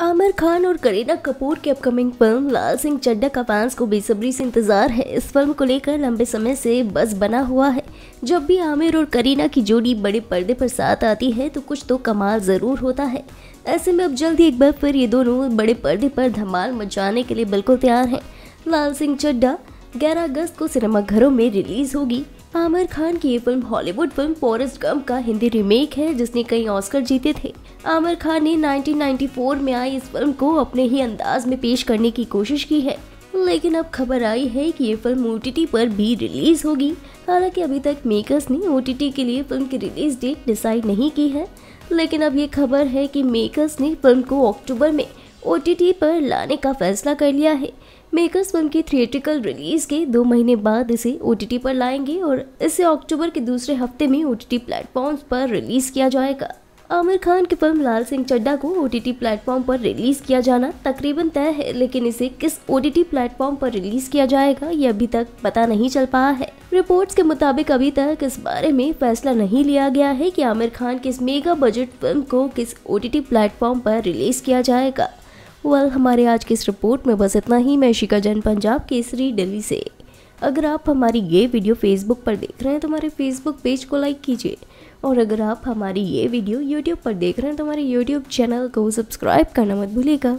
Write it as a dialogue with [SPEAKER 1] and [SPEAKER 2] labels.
[SPEAKER 1] आमिर खान और करीना कपूर की upcoming film Lal Singh Chaddha का फैंस को बेसब्री से इंतजार है इस फिल्म को लेकर लंबे समय से बस बना हुआ है जब भी आमिर और करीना की जोड़ी बड़े पर्दे पर साथ आती है तो कुछ तो कमाल ज़रूर होता है ऐसे में अब जल्द ही एक बार फिर ये दोनों बड़े पर्दे पर धमाल मचाने के लिए बिल्कुल तैयार हैं लाल सिंह चड्डा ग्यारह अगस्त को सिनेमाघरों में रिलीज़ होगी आमिर खान की ये film Hollywood film Forrest Gump का हिंदी रीमेक है जिसने कई ऑस्कर जीते थे आमिर खान ने 1994 में आई इस फिल्म को अपने ही अंदाज में पेश करने की कोशिश की है लेकिन अब खबर आई है कि ये फिल्म ओ पर भी रिलीज होगी हालांकि अभी तक मेकर्स ने ओ के लिए फिल्म की रिलीज डेट डिसाइड नहीं की है लेकिन अब ये खबर है कि मेकर्स ने फिल्म को अक्टूबर में ओ पर लाने का फैसला कर लिया है मेकर्स फिल्म की थिएट्रिकल रिलीज़ के दो महीने बाद इसे ओ पर लाएंगे और इसे अक्टूबर के दूसरे हफ्ते में ओ टी प्लेटफॉर्म्स पर रिलीज़ किया जाएगा आमिर खान की फिल्म लाल सिंह चड्डा को ओ प्लेटफॉर्म पर रिलीज किया जाना तकरीबन तय है लेकिन इसे किस ओ टी टी प्लेटफॉर्म पर रिलीज किया जाएगा ये अभी तक पता नहीं चल पाया है रिपोर्ट्स के मुताबिक अभी तक इस बारे में फैसला नहीं लिया गया है कि आमिर खान की इस मेगा बजट फिल्म को किस ओ प्लेटफॉर्म पर रिलीज किया जाएगा वेल well, हमारे आज की इस रिपोर्ट में बस इतना ही मैं शिका जैन पंजाब केसरी दिल्ली से अगर आप हमारी ये वीडियो फेसबुक पर देख रहे हैं तो हमारे फेसबुक पेज को लाइक कीजिए और अगर आप हमारी ये वीडियो यूट्यूब पर देख रहे हैं तो हमारे यूट्यूब चैनल को सब्सक्राइब करना मत भूलिएगा